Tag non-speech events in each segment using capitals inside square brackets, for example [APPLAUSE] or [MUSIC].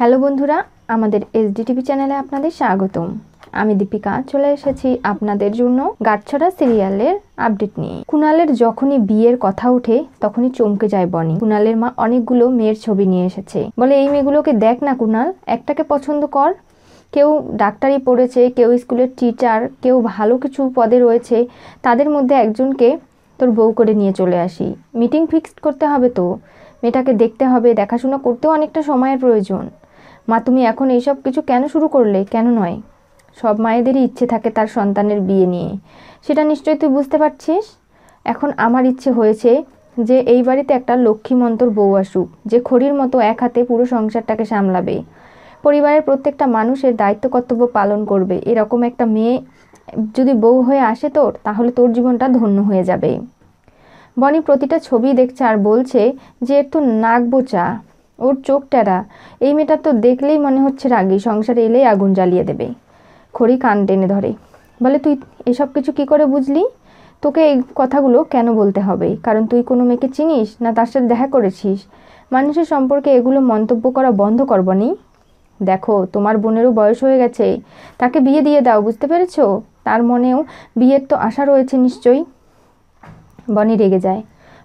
Hello বন্ধুরা আমাদের SDTV চ্যানেলে আপনাদের স্বাগতম আমি দীপিকা চলে এসেছি আপনাদের জন্য গাছছড়া সিরিয়ালের আপডেট নিয়ে কুনালের যখনই বিয়ের কথা ওঠে তখনই চমকে যায় বনি কুনালের মা অনেকগুলো মেয়ের ছবি নিয়ে এসেছে বলে এই মেয়েগুলোকে দেখ না কুনাল একটাকে পছন্দ কর কেউ ডাক্তারি পড়েছে কেউ স্কুলের টিচার কেউ ভালো কিছু পদে রয়েছে তাদের মধ্যে একজনকে তোর বউ করে নিয়ে চলে আসি মিটিং ফিক্সড করতে হবে তো মেয়েটাকে দেখতে হবে দেখাশোনা করতেও অনেকটা সময়ের প্রয়োজন মা তুমি এখন এইসব কিছু কেন শুরু করলে কেন নয় সব মায়েদেরই ইচ্ছে থাকে তার সন্তানের বিয়ে নিয়ে সেটা নিশ্চয়ই তুই বুঝতে পারছিস এখন আমার ইচ্ছে হয়েছে যে এই বাড়িতে একটা লক্ষ্মীমন্তর বউ আসুক যে খড়ির মতো এক হাতে পুরো সংসারটাকে সামলাবে পরিবারের প্রত্যেকটা মানুষের দায়িত্ব কর্তব্য পালন করবে এরকম একটা মেয়ে যদি বউ হয়ে আসে তোর তাহলে তোর জীবনটা ধন্য হয়ে যাবে বনি প্রতিটা ছবি দেখছে আর বলছে যে এর তো নাক বোচা ওর চোখ টেরা এই মেয়েটা তো দেখলেই মনে হচ্ছে রাগি সংসারে এলেই আগুন জ্বালিয়ে দেবে খড়ি কান টেনে ধরে বলে তুই এসব কিছু কি করে বুঝলি তোকে এই কথাগুলো কেন বলতে হবে কারণ তুই কোনো মেয়েকে চিনিস না তার সাথে দেখা করেছিস মানুষের সম্পর্কে এগুলো মন্তব্য করা বন্ধ করবনি দেখো তোমার বোনেরও বয়স হয়ে গেছে তাকে বিয়ে দিয়ে দাও বুঝতে পেরেছো তার মনেও বিয়ের তো আশা রয়েছে নিশ্চয়ই বনি রেগে যায়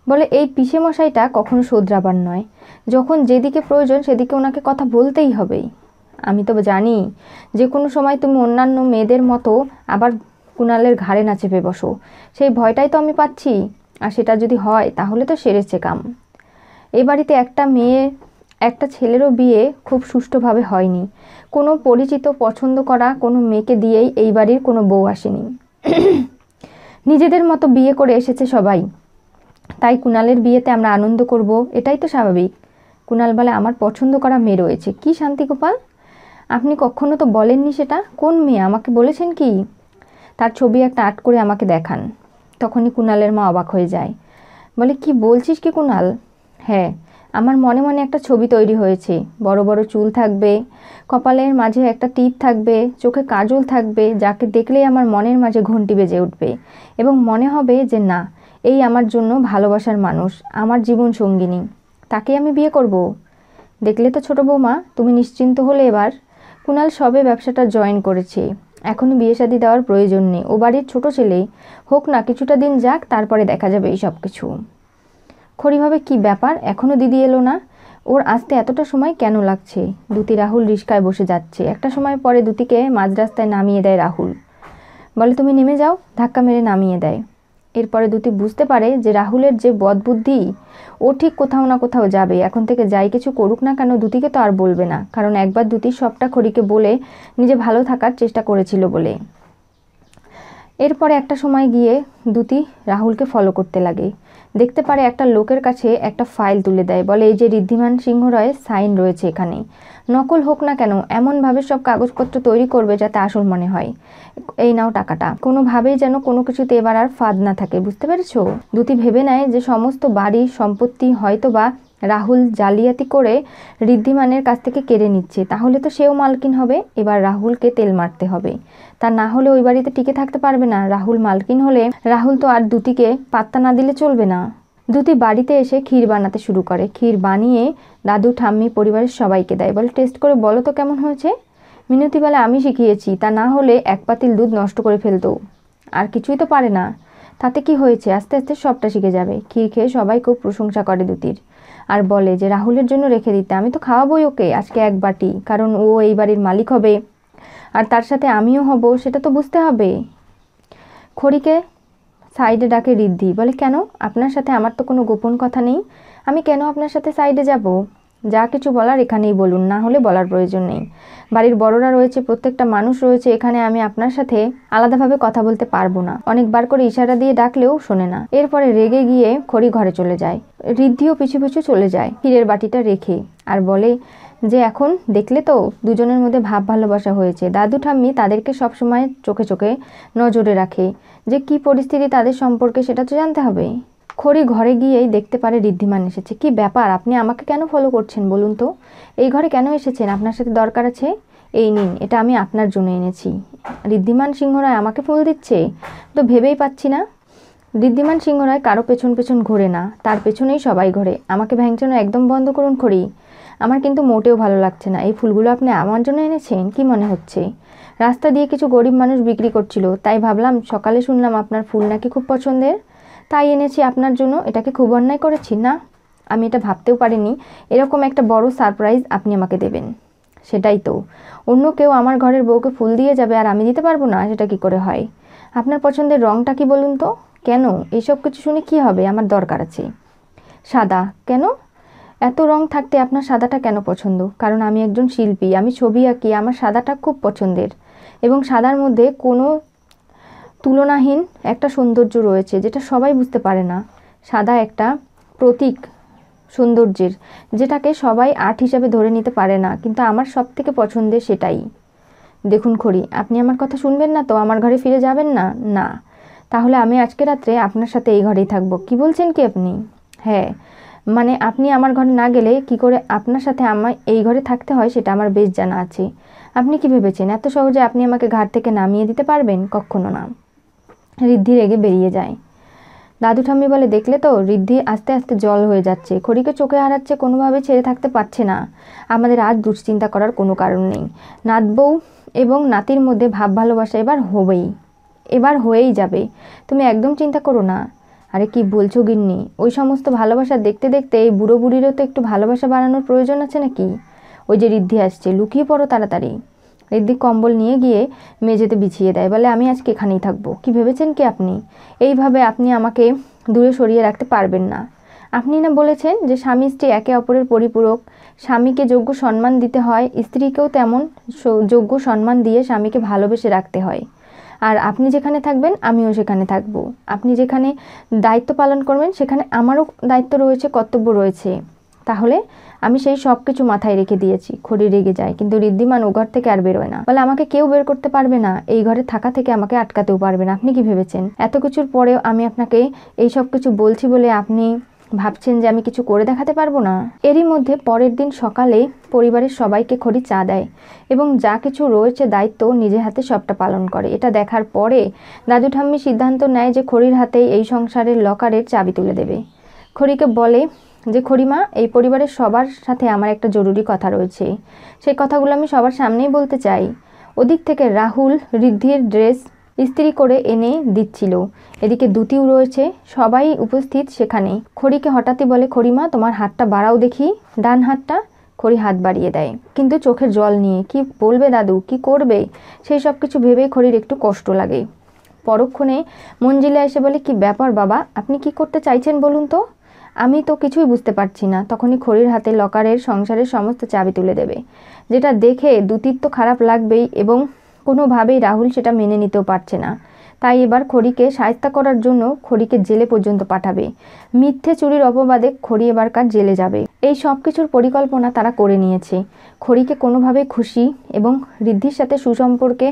বলে এই পিসে মশাইটা কখনো শোধরাবার নয় যখন যেদিকে প্রয়োজন সেদিকে ওনাকে কথা বলতেই হবেই আমি তো জানি যে কোনো সময় তুমি অন্যান্য মেয়েদের মতো আবার কুণালের ঘাড়ে না চেপে বসো সেই ভয়টাই তো আমি পাচ্ছি আর সেটা যদি হয় তাহলে তো সেরেছে কাম এই বাড়িতে একটা মেয়ে একটা ছেলেরও বিয়ে খুব সুষ্ঠুভাবে হয়নি কোনো পরিচিত পছন্দ করা কোনো মেয়েকে দিয়েই এই বাড়ির কোনো বউ আসেনি [CLEARS THROAT] নিজেদের মতো বিয়ে করে এসেছে সবাই তাই কুণালের বিয়েতে আমরা আনন্দ করব এটাই তো স্বাভাবিক কুণাল বলে আমার পছন্দ করা মেয়ে রয়েছে কি শান্তি গোপাল আপনি কখনো তো বলেননি সেটা কোন মেয়ে আমাকে বলেছেন কি তার ছবি একটা আর্ট করে আমাকে দেখান তখনই কুণালের মা অবাক হয়ে যায় বলে কি বলছিস কি কুণাল হ্যাঁ আমার মনে মনে একটা ছবি তৈরি হয়েছে বড় বড় চুল থাকবে কপালের মাঝে একটা টিপ থাকবে চোখে কাজল থাকবে যাকে দেখলেই আমার মনের মাঝে ঘন্টি বেজে উঠবে এবং মনে হবে যে না এই আমার জন্য ভালোবাসার মানুষ আমার জীবন সঙ্গিনী তাকে আমি বিয়ে করব। দেখলে তো ছোট বৌমা তুমি নিশ্চিন্ত হলে এবার কুনাল সবে ব্যবসাটা জয়েন করেছে এখন বিয়ে শাদি দেওয়ার প্রয়োজন নেই ও বাড়ির ছোটো ছেলে হোক না কিছুটা দিন যাক তারপরে দেখা যাবে এই সব কিছু খড়িভাবে কি ব্যাপার এখনও দিদি এলো না ওর আসতে এতটা সময় কেন লাগছে দুতি রাহুল রিস্কায় বসে যাচ্ছে একটা সময় পরে দুতিকে মাঝ রাস্তায় নামিয়ে দেয় রাহুল বলে তুমি নেমে যাও ধাক্কা মেরে নামিয়ে দেয় এরপরে দুটি বুঝতে পারে যে রাহুলের যে বদবুদ্ধি ও ঠিক কোথাও না কোথাও যাবে এখন থেকে যাই কিছু করুক না কেন দুটিকে তো আর বলবে না কারণ একবার দুটি সবটা খড়িকে বলে নিজে ভালো থাকার চেষ্টা করেছিল বলে এরপরে একটা সময় গিয়ে দুটি রাহুলকে ফলো করতে লাগে দেখতে পারে একটা লোকের কাছে একটা ফাইল তুলে দেয় বলে এই যে ঋদ্ধিমান সিংহ রয়ের সাইন রয়েছে এখানে নকল হোক না কেন এমনভাবে সব কাগজপত্র তৈরি করবে যাতে আসল মনে হয় এই নাও টাকাটা কোনোভাবেই যেন কোনো কিছুতে এবার আর ফাঁদ না থাকে বুঝতে পেরেছো দুতি ভেবে নেয় যে সমস্ত বাড়ি সম্পত্তি হয়তো বা রাহুল জালিয়াতি করে ঋদ্ধিমানের কাছ থেকে কেড়ে নিচ্ছে তাহলে তো সেও মালকিন হবে এবার রাহুলকে তেল মারতে হবে তা না হলে ওই বাড়িতে টিকে থাকতে পারবে না রাহুল মালকিন হলে রাহুল তো আর দুটিকে পাত্তা না দিলে চলবে না দুটি বাড়িতে এসে ক্ষীর বানাতে শুরু করে ক্ষীর বানিয়ে দাদু ঠাম্মি পরিবারের সবাইকে দেয় বলে টেস্ট করে বলো তো কেমন হয়েছে মিনতি বলে আমি শিখিয়েছি তা না হলে এক পাতিল দুধ নষ্ট করে ফেলতো আর কিছুই তো পারে না তাতে কি হয়েছে আস্তে আস্তে সবটা শিখে যাবে ক্ষীর খেয়ে সবাই খুব প্রশংসা করে দুতির আর বলে যে রাহুলের জন্য রেখে দিতে আমি তো খাওয়াবো ওকে আজকে এক বাটি কারণ ও এই বাড়ির মালিক হবে আর তার সাথে আমিও হব সেটা তো বুঝতে হবে খড়িকে সাইডে ডাকে রিদ্ধি বলে কেন আপনার সাথে আমার তো কোনো গোপন কথা নেই আমি কেন আপনার সাথে সাইডে যাব যা কিছু বলার এখানেই বলুন না হলে বলার প্রয়োজন নেই বাড়ির বড়রা রয়েছে প্রত্যেকটা মানুষ রয়েছে এখানে আমি আপনার সাথে আলাদাভাবে কথা বলতে পারবো না অনেকবার করে ইশারা দিয়ে ডাকলেও শোনে না এরপরে রেগে গিয়ে খড়ি ঘরে চলে যায় রিদ্ধিও পিছু পিছু চলে যায় ক্ষীরের বাটিটা রেখে আর বলে যে এখন দেখলে তো দুজনের মধ্যে ভাব ভালোবাসা হয়েছে দাদু ঠাম্মি তাদেরকে সবসময় চোখে চোখে নজরে রাখে যে কি পরিস্থিতি তাদের সম্পর্কে সেটা তো জানতে হবে খড়ি ঘরে গিয়েই দেখতে পারে ঋদ্ধিমান এসেছে কি ব্যাপার আপনি আমাকে কেন ফলো করছেন বলুন তো এই ঘরে কেন এসেছেন আপনার সাথে দরকার আছে এই নিন এটা আমি আপনার জন্য এনেছি ঋদ্ধিমান সিংহরায় আমাকে ফুল দিচ্ছে তো ভেবেই পাচ্ছি না ঋদ্ধিমান সিংহরায় কারো পেছন পেছন ঘোরে না তার পেছনেই সবাই ঘোরে আমাকে ভ্যাংচানো একদম বন্ধ করুন খড়ি আমার কিন্তু মোটেও ভালো লাগছে না এই ফুলগুলো আপনি আমার জন্য এনেছেন কি মনে হচ্ছে রাস্তা দিয়ে কিছু গরিব মানুষ বিক্রি করছিল তাই ভাবলাম সকালে শুনলাম আপনার ফুল নাকি খুব পছন্দের তাই এনেছি আপনার জন্য এটাকে খুব অন্যায় করেছি না আমি এটা ভাবতেও পারিনি এরকম একটা বড় সারপ্রাইজ আপনি আমাকে দেবেন সেটাই তো অন্য কেউ আমার ঘরের বউকে ফুল দিয়ে যাবে আর আমি দিতে পারবো না সেটা কি করে হয় আপনার পছন্দের রঙটা কি বলুন তো কেন এইসব কিছু শুনে কি হবে আমার দরকার আছে সাদা কেন এত রং থাকতে আপনার সাদাটা কেন পছন্দ কারণ আমি একজন শিল্পী আমি ছবি আঁকি আমার সাদাটা খুব পছন্দের এবং সাদার মধ্যে কোনো তুলনাহীন একটা সৌন্দর্য রয়েছে যেটা সবাই বুঝতে পারে না সাদা একটা প্রতীক সৌন্দর্যের যেটাকে সবাই আর্ট হিসাবে ধরে নিতে পারে না কিন্তু আমার সব থেকে পছন্দের সেটাই দেখুন খড়ি আপনি আমার কথা শুনবেন না তো আমার ঘরে ফিরে যাবেন না না তাহলে আমি আজকে রাত্রে আপনার সাথে এই ঘরেই থাকবো কি বলছেন কি আপনি হ্যাঁ মানে আপনি আমার ঘরে না গেলে কি করে আপনার সাথে আমার এই ঘরে থাকতে হয় সেটা আমার বেশ জানা আছে আপনি কি ভেবেছেন এত সহজে আপনি আমাকে ঘাট থেকে নামিয়ে দিতে পারবেন কখনো না ঋদ্ধি রেগে বেরিয়ে যায় দাদু ঠাম্মি বলে দেখলে তো ঋদ্ধি আস্তে আস্তে জল হয়ে যাচ্ছে খড়িকে চোখে হারাচ্ছে কোনোভাবে ছেড়ে থাকতে পারছে না আমাদের আর দুশ্চিন্তা করার কোনো কারণ নেই নাতবউ এবং নাতির মধ্যে ভাব ভালোবাসা এবার হবেই এবার হয়েই যাবে তুমি একদম চিন্তা করো না আরে কি বলছো গিন্নি ওই সমস্ত ভালোবাসা দেখতে দেখতে এই বুড়ো বুড়িরও তো একটু ভালোবাসা বানানোর প্রয়োজন আছে নাকি ওই যে ঋদ্ধি আসছে লুকিয়ে পড়ো তাড়াতাড়ি ঋদ্বিক কম্বল নিয়ে গিয়ে মেঝেতে বিছিয়ে দেয় বলে আমি আজকে এখানেই থাকবো কি ভেবেছেন কি আপনি এইভাবে আপনি আমাকে দূরে সরিয়ে রাখতে পারবেন না আপনি না বলেছেন যে স্বামী স্ত্রী একে অপরের পরিপূরক স্বামীকে যোগ্য সম্মান দিতে হয় স্ত্রীকেও তেমন যোগ্য সম্মান দিয়ে স্বামীকে ভালোবেসে রাখতে হয় আর আপনি যেখানে থাকবেন আমিও সেখানে থাকব আপনি যেখানে দায়িত্ব পালন করবেন সেখানে আমারও দায়িত্ব রয়েছে কর্তব্য রয়েছে তাহলে আমি সেই সব কিছু মাথায় রেখে দিয়েছি খড়ি রেগে যায় কিন্তু ঋদ্ধিমান ও ঘর থেকে আর বেরোয় না বলে আমাকে কেউ বের করতে পারবে না এই ঘরে থাকা থেকে আমাকে আটকাতেও পারবে না আপনি কি ভেবেছেন এত কিছুর পরেও আমি আপনাকে এই সব কিছু বলছি বলে আপনি ভাবছেন যে আমি কিছু করে দেখাতে পারবো না এরই মধ্যে পরের দিন সকালে পরিবারের সবাইকে খড়ি চা দেয় এবং যা কিছু রয়েছে দায়িত্ব নিজে হাতে সবটা পালন করে এটা দেখার পরে দাদু ঠাম্মি সিদ্ধান্ত নেয় যে খড়ির হাতেই এই সংসারের লকারের চাবি তুলে দেবে খড়িকে বলে যে খড়িমা এই পরিবারের সবার সাথে আমার একটা জরুরি কথা রয়েছে সেই কথাগুলো আমি সবার সামনেই বলতে চাই ওদিক থেকে রাহুল ঋদ্ধির ড্রেস ইস্ত্রি করে এনে দিচ্ছিল এদিকে দুতিও রয়েছে সবাই উপস্থিত সেখানে খড়িকে হঠাৎই বলে খড়িমা তোমার হাতটা বাড়াও দেখি ডান হাতটা খড়ি হাত বাড়িয়ে দেয় কিন্তু চোখের জল নিয়ে কি বলবে দাদু কি করবে সেই সব কিছু ভেবেই খড়ির একটু কষ্ট লাগে পরক্ষণে মঞ্জিলা এসে বলে কি ব্যাপার বাবা আপনি কি করতে চাইছেন বলুন তো আমি তো কিছুই বুঝতে পারছি না তখনই খড়ির হাতে লকারের সংসারের সমস্ত চাবি তুলে দেবে যেটা দেখে দুতির তো খারাপ লাগবেই এবং কোনোভাবেই রাহুল সেটা মেনে নিতেও পারছে না তাই এবার খড়িকে সাহিত্যা করার জন্য খড়িকে জেলে পর্যন্ত পাঠাবে মিথ্যে চুরির অপবাদে খড়ি এবারকার জেলে যাবে এই সব কিছুর পরিকল্পনা তারা করে নিয়েছে খড়িকে কোনোভাবে খুশি এবং ঋদ্ধির সাথে সুসম্পর্কে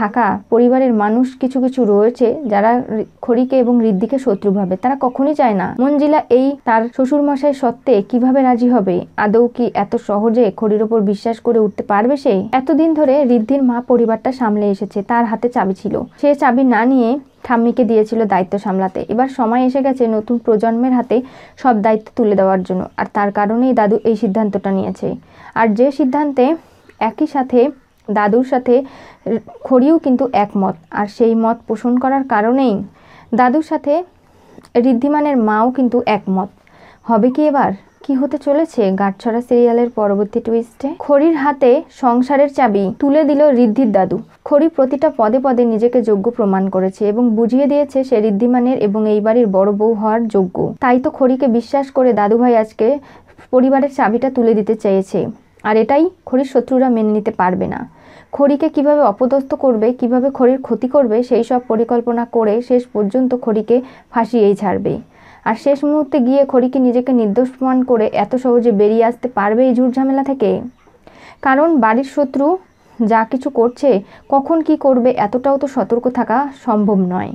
থাকা পরিবারের মানুষ কিছু কিছু রয়েছে যারা খড়িকে এবং ঋদ্ধিকে শত্রু ভাবে তারা কখনই চায় না মঞ্জিলা এই তার শ্বশুর মশাই সত্ত্বে কিভাবে রাজি হবে আদৌ কি এত সহজে খড়ির ওপর বিশ্বাস করে উঠতে পারবে সে এতদিন ধরে ঋদ্ধির মা পরিবারটা সামলে এসেছে তার হাতে চাবি ছিল সে চাবি না নিয়ে ঠাম্মিকে দিয়েছিল দায়িত্ব সামলাতে এবার সময় এসে গেছে নতুন প্রজন্মের হাতে সব দায়িত্ব তুলে দেওয়ার জন্য আর তার কারণেই দাদু এই সিদ্ধান্তটা নিয়েছে আর যে সিদ্ধান্তে একই সাথে দাদুর সাথে খড়িও কিন্তু একমত আর সেই মত পোষণ করার কারণেই দাদুর সাথে ঋদ্ধিমানের মাও কিন্তু একমত হবে কি এবার কি হতে চলেছে গাঁটছড়া সিরিয়ালের পরবর্তী টুইস্টে খড়ির হাতে সংসারের চাবি তুলে দিল ঋদ্ধির দাদু খড়ি প্রতিটা পদে পদে নিজেকে যোগ্য প্রমাণ করেছে এবং বুঝিয়ে দিয়েছে সে ঋদ্ধিমানের এবং এই বাড়ির বড় বউ হওয়ার যোগ্য তাই তো খড়িকে বিশ্বাস করে দাদুভাই আজকে পরিবারের চাবিটা তুলে দিতে চেয়েছে আর এটাই খড়ির শত্রুরা মেনে নিতে পারবে না খড়িকে কিভাবে অপদস্থ করবে কিভাবে খড়ির ক্ষতি করবে সেই সব পরিকল্পনা করে শেষ পর্যন্ত খড়িকে ফাঁসিয়েই ছাড়বে আর শেষ মুহূর্তে গিয়ে খড়িকে নিজেকে নির্দোষ প্রমাণ করে এত সহজে বেরিয়ে আসতে পারবে এই ঝামেলা থেকে কারণ বাড়ির শত্রু যা কিছু করছে কখন কি করবে এতটাও তো সতর্ক থাকা সম্ভব নয়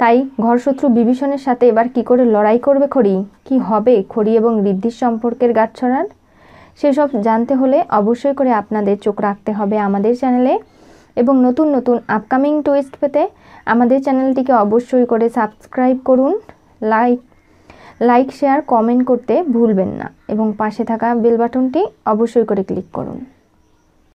তাই ঘরশত্রু বিভীষণের সাথে এবার কি করে লড়াই করবে খড়ি কি হবে খড়ি এবং ঋদ্ধির সম্পর্কের গাছ ছড়ার সেসব জানতে হলে অবশ্যই করে আপনাদের চোখ রাখতে হবে আমাদের চ্যানেলে এবং নতুন নতুন আপকামিং টুইস্ট পেতে আমাদের চ্যানেলটিকে অবশ্যই করে সাবস্ক্রাইব করুন লাইক লাইক শেয়ার কমেন্ট করতে ভুলবেন না এবং পাশে থাকা বেল বাটনটি অবশ্যই করে ক্লিক করুন